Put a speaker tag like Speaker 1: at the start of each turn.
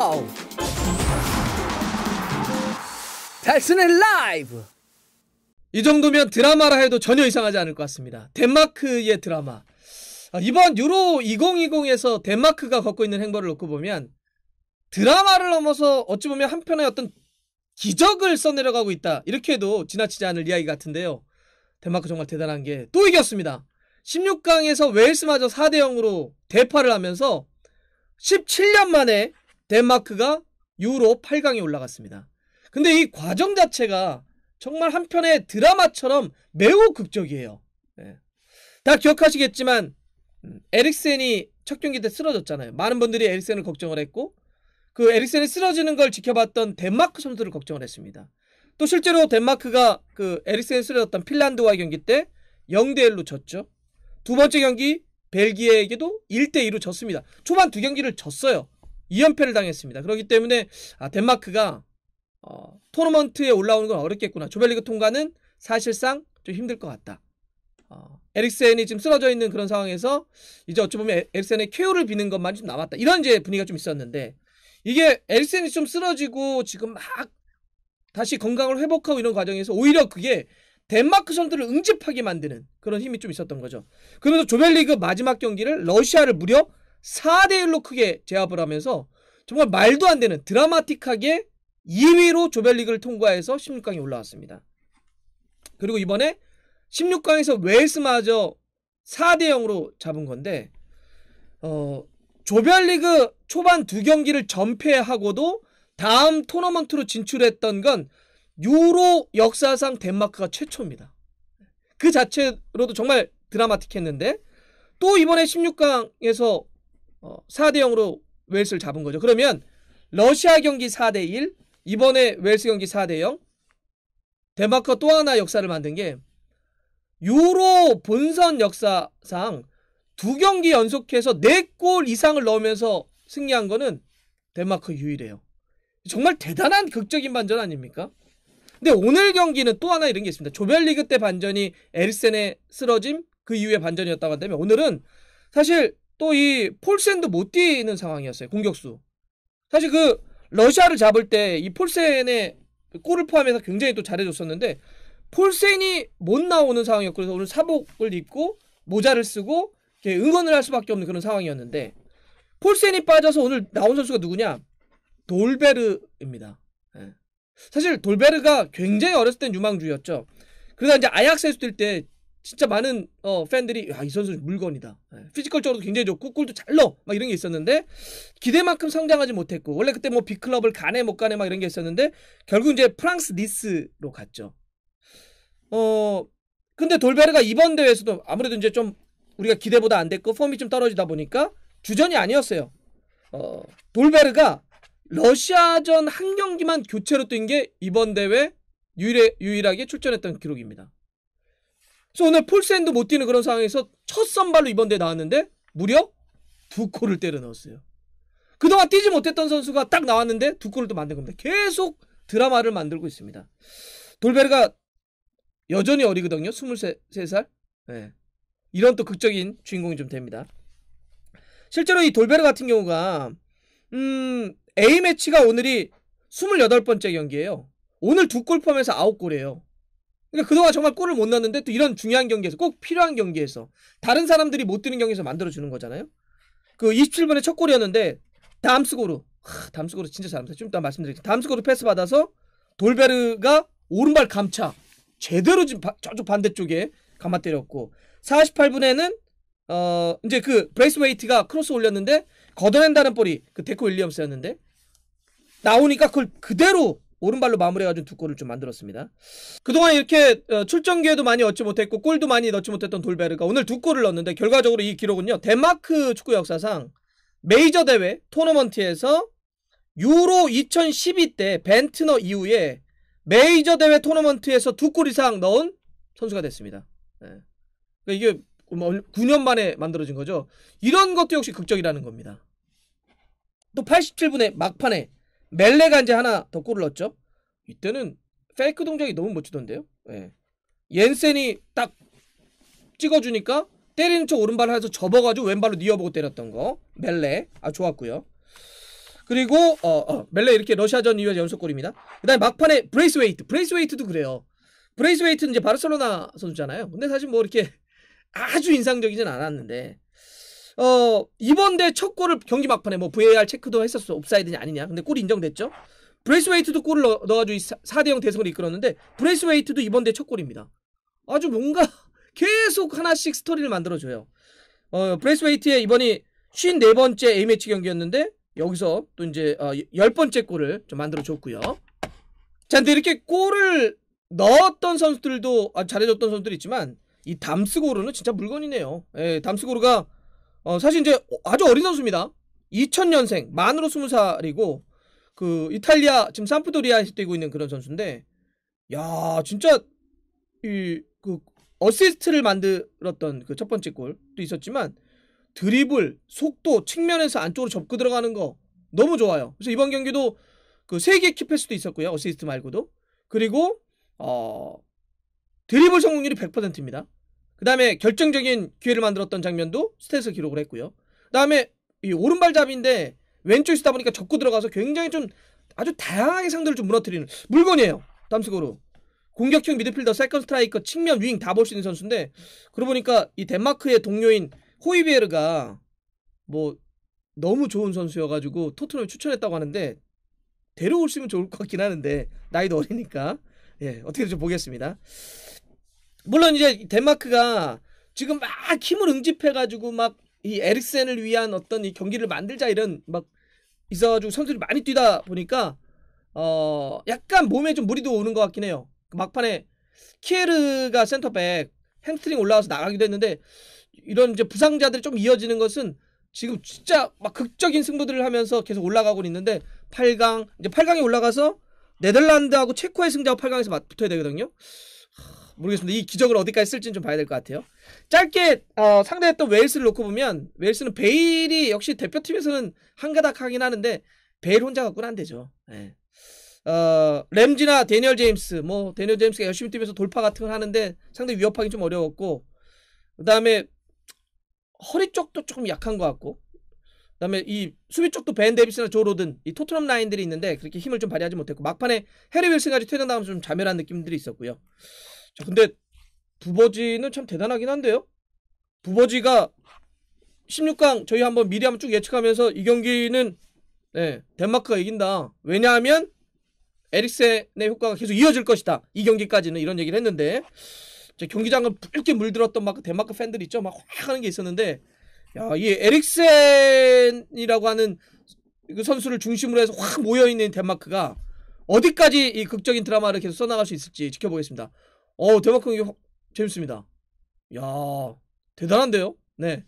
Speaker 1: 와우! 달스의 라이브! 이 정도면 드라마라 해도 전혀 이상하지 않을 것 같습니다. 덴마크의 드라마. 아, 이번 유로 2020에서 덴마크가 걷고 있는 행보를 놓고 보면 드라마를 넘어서 어찌 보면 한편의 어떤 기적을 써내려가고 있다. 이렇게 해도 지나치지 않을 이야기 같은데요. 덴마크 정말 대단한 게 또 이겼습니다. 16강에서 웨일스마저 4대 0으로 대파를 하면서 17년 만에 덴마크가 유로 8강에 올라갔습니다. 근데 이 과정 자체가 정말 한편의 드라마처럼 매우 극적이에요. 예. 다 기억하시겠지만 음, 에릭센이 첫 경기 때 쓰러졌잖아요. 많은 분들이 에릭센을 걱정을 했고 그 에릭센이 쓰러지는 걸 지켜봤던 덴마크 선수를 걱정을 했습니다. 또 실제로 덴마크가 그 에릭센이 쓰러졌던 핀란드와의 경기 때 0대 1로 졌죠. 두 번째 경기 벨기에에게도 1대 2로 졌습니다. 초반 두 경기를 졌어요. 2연패를 당했습니다. 그렇기 때문에 아, 덴마크가 어, 토너먼트에 올라오는 건 어렵겠구나. 조별리그 통과는 사실상 좀 힘들 것 같다. 어, 에릭센이 지금 쓰러져 있는 그런 상황에서 이제 어찌 보면 에릭센의 쾌유를 비는 것만 좀 남았다. 이런 이제 분위기가 좀 있었는데 이게 에릭센이 좀 쓰러지고 지금 막 다시 건강을 회복하고 이런 과정에서 오히려 그게 덴마크 선수를 응집하게 만드는 그런 힘이 좀 있었던 거죠. 그러면서 조별리그 마지막 경기를 러시아를 무려 4대1로 크게 제압을 하면서 정말 말도 안 되는 드라마틱하게 2위로 조별리그를 통과해서 16강에 올라왔습니다. 그리고 이번에 16강에서 웨일스마저 4대 0으로 잡은 건데 어, 조별리그 초반 두 경기를 전패하고도 다음 토너먼트로 진출했던 건 유로 역사상 덴마크가 최초입니다. 그 자체로도 정말 드라마틱했는데 또 이번에 16강에서 어, 4대 0으로 웰스를 잡은 거죠. 그러면 러시아 경기 4대 1, 이번에 웰스 경기 4대 0. 덴마크 또 하나 역사를 만든 게 유로 본선 역사상 두 경기 연속해서 네 골 이상을 넣으면서 승리한 거는 덴마크 유일해요. 정말 대단한 극적인 반전 아닙니까? 근데 오늘 경기는 또 하나 이런 게 있습니다. 조별리그 때 반전이 에릭센의 쓰러짐 그이후에 반전이었다고 한다면 오늘은 사실 또이 폴센도 못 뛰는 상황이었어요. 공격수. 사실 그 러시아를 잡을 때 이 폴센의 그 골을 포함해서 굉장히 또 잘해줬었는데 폴센이 못 나오는 상황이었고 그래서 오늘 사복을 입고 모자를 쓰고 응원을 할 수밖에 없는 그런 상황이었는데 폴센이 빠져서 오늘 나온 선수가 누구냐? 돌베르입니다. 예. 사실 돌베르가 굉장히 어렸을 땐 유망주였죠. 그러다 이제 아약스에 뛸때 진짜 많은 어, 팬들이 야이 선수 물건이다. 예, 피지컬적으로도 굉장히 좋고 골도 잘 넣어. 막 이런 게 있었는데 기대만큼 성장하지 못했고 원래 그때 뭐 빅클럽을 가네 못 가네 막 이런 게 있었는데 결국 이제 프랑스 니스로 갔죠. 어 근데 돌베르가 이번 대회에서도 아무래도 이제 좀 우리가 기대보다 안 됐고 폼이 좀 떨어지다 보니까 주전이 아니었어요. 어 돌베르가 러시아전 한 경기만 교체로 뛴 게 이번 대회 유일의, 유일하게 출전했던 기록입니다. 그래서 오늘 폴센도 못 뛰는 그런 상황에서 첫 선발로 이번 대 나왔는데 무려 두 골을 때려 넣었어요. 그동안 뛰지 못했던 선수가 딱 나왔는데 두 골을 또 만든 겁니다. 계속 드라마를 만들고 있습니다. 돌베르가 여전히 어리거든요. 23살. 네. 예. 이런 또 극적인 주인공이 좀 됩니다. 실제로 이 돌베르 같은 경우가 음, A매치가 오늘이 28번째 경기예요. 오늘 두 골 포함해서 9골이에요. 그러니까 그동안 정말 골을 못 넣었는데 또 이런 중요한 경기에서 꼭 필요한 경기에서 다른 사람들이 못 뛰는 경기에서 만들어 주는 거잖아요. 그 27번에 첫 골이었는데 담스고르 하, 담스고르 진짜 잘합니다. 좀 이따 말씀드릴게요. 담스고르 패스 받아서 돌베르가 오른발 감차 제대로 지금 바, 저쪽 반대쪽에 감아 때렸고 48분에는 어 이제 그 브레이스웨이트가 크로스 올렸는데 걷어낸다는 볼이 그 데코 윌리엄스였는데 나오니까 그걸 그대로 오른발로 마무리해가지고 두 골을 좀 만들었습니다. 그동안 이렇게 어, 출전 기회도 많이 얻지 못했고 골도 많이 넣지 못했던 돌베르가 오늘 두 골을 넣었는데 결과적으로 이 기록은요 덴마크 축구 역사상 메이저 대회 토너먼트에서 유로 2012 때 벤트너 이후에 메이저 대회 토너먼트에서 두 골 이상 넣은 선수가 됐습니다. 네. 그러니까 이게 9년 뭐 만에 만들어진 거죠. 이런 것도 역시 극적이라는 겁니다. 또 87분에 막판에 멜레가 이제 하나 더 골을 넣었죠. 이때는 페이크 동작이 너무 멋지던데요. 예. 옌센이 딱 찍어주니까 때리는 쪽 오른발을 해서 접어가지고 왼발로 뉘어보고 때렸던 거 멜레 아 좋았고요. 그리고 어, 어, 멜레 이렇게 러시아전 이후에 연속골입니다. 그다음에 막판에 브레이스웨이트 브레이스웨이트도 그래요. 브레이스웨이트는 이제 바르셀로나 선수잖아요. 근데 사실 뭐 이렇게 아주 인상적이진 않았는데 어, 이번 대 첫 골을 경기 막판에 뭐 VAR 체크도 했었어. 옵사이드냐 아니냐. 근데 골이 인정됐죠. 브레이스웨이트도 골을 넣어, 가지고 4대0 대승을 이끌었는데 브레이스웨이트도 이번 대 첫 골입니다. 아주 뭔가 계속 하나씩 스토리를 만들어줘요. 어, 브레이스웨이트의 이번이 54번째 A매치 경기였는데 여기서 또 이제 어, 10번째 골을 좀 만들어줬고요. 자, 근데 이렇게 골을 넣었던 선수들도 아, 잘해줬던 선수들 있지만 이 담스고르는 진짜 물건이네요. 예, 담스고르가 어, 사실 이제 어, 아주 어린 선수입니다. 2000년생, 만으로 20살이고, 그, 이탈리아, 지금 산프도리아에서 뛰고 있는 그런 선수인데, 야 진짜, 이, 그, 어시스트를 만들었던 그 첫 번째 골도 있었지만, 드리블, 속도, 측면에서 안쪽으로 접고 들어가는 거 너무 좋아요. 그래서 이번 경기도 그 3개 키패스도 있었고요. 어시스트 말고도. 그리고, 어, 드리블 성공률이 100%입니다. 그 다음에 결정적인 기회를 만들었던 장면도 스탯을 기록을 했고요. 그 다음에 오른발잡인데 이왼쪽에 쓰다 보니까 접고 들어가서 굉장히 좀 아주 다양하게 상대를 좀 무너뜨리는 물건이에요. 담스고로. 공격형 미드필더, 세컨 스트라이커, 측면 윙 다 볼 수 있는 선수인데 그러고 보니까 이 덴마크의 동료인 호이비에르가 뭐 너무 좋은 선수여가지고 토트넘이 추천했다고 하는데 데려올수있으면 좋을 것 같긴 하는데 나이도 어리니까 예 어떻게 좀 보겠습니다. 물론 이제 덴마크가 지금 막 힘을 응집해가지고 막 이 에릭센을 위한 어떤 이 경기를 만들자 이런 막 있어가지고 선수들이 많이 뛰다 보니까 어 약간 몸에 좀 무리도 오는 것 같긴 해요. 그 막판에 키에르가 센터백 햄스트링 올라와서 나가기도 했는데 이런 이제 부상자들이 좀 이어지는 것은 지금 진짜 막 극적인 승부들을 하면서 계속 올라가고 있는데 8강 이제 8강에 올라가서 네덜란드하고 체코의 승자와 8강에서 맞붙어야 되거든요. 모르겠습니다. 이 기적을 어디까지 쓸지는 좀 봐야 될 것 같아요. 짧게 어, 상대했던 웨일스를 놓고 보면 웨일스는 베일이 역시 대표팀에서는 한가닥 하긴 하는데 베일 혼자 갖고는 안 되죠. 네. 어, 램지나 데니얼 제임스 뭐 데니얼 제임스가 열심히 뛰면서 돌파 같은 걸 하는데 상당히 위협하기 좀 어려웠고 그다음에 허리 쪽도 조금 약한 것 같고 그다음에 이 수비 쪽도 벤 데비스나 조 로든 이 토트넘 라인들이 있는데 그렇게 힘을 좀 발휘하지 못했고 막판에 해리 윌슨까지 퇴장당하면서 좀 자멸한 느낌들이 있었고요. 자, 근데 부버지는 참 대단하긴 한데요. 부버지가 16강 저희 한번 미리 한번 쭉 예측하면서 이 경기는 네, 덴마크가 이긴다. 왜냐하면 에릭센의 효과가 계속 이어질 것이다. 이 경기까지는 이런 얘기를 했는데 경기장을 붉게 물들었던 막 덴마크 팬들 있죠. 막 확 하는 게 있었는데 야, 이 에릭센이라고 하는 그 선수를 중심으로 해서 확 모여 있는 덴마크가 어디까지 이 극적인 드라마를 계속 써나갈 수 있을지 지켜보겠습니다. 어 대박 크게 재밌습니다. 야 대단한데요? 네.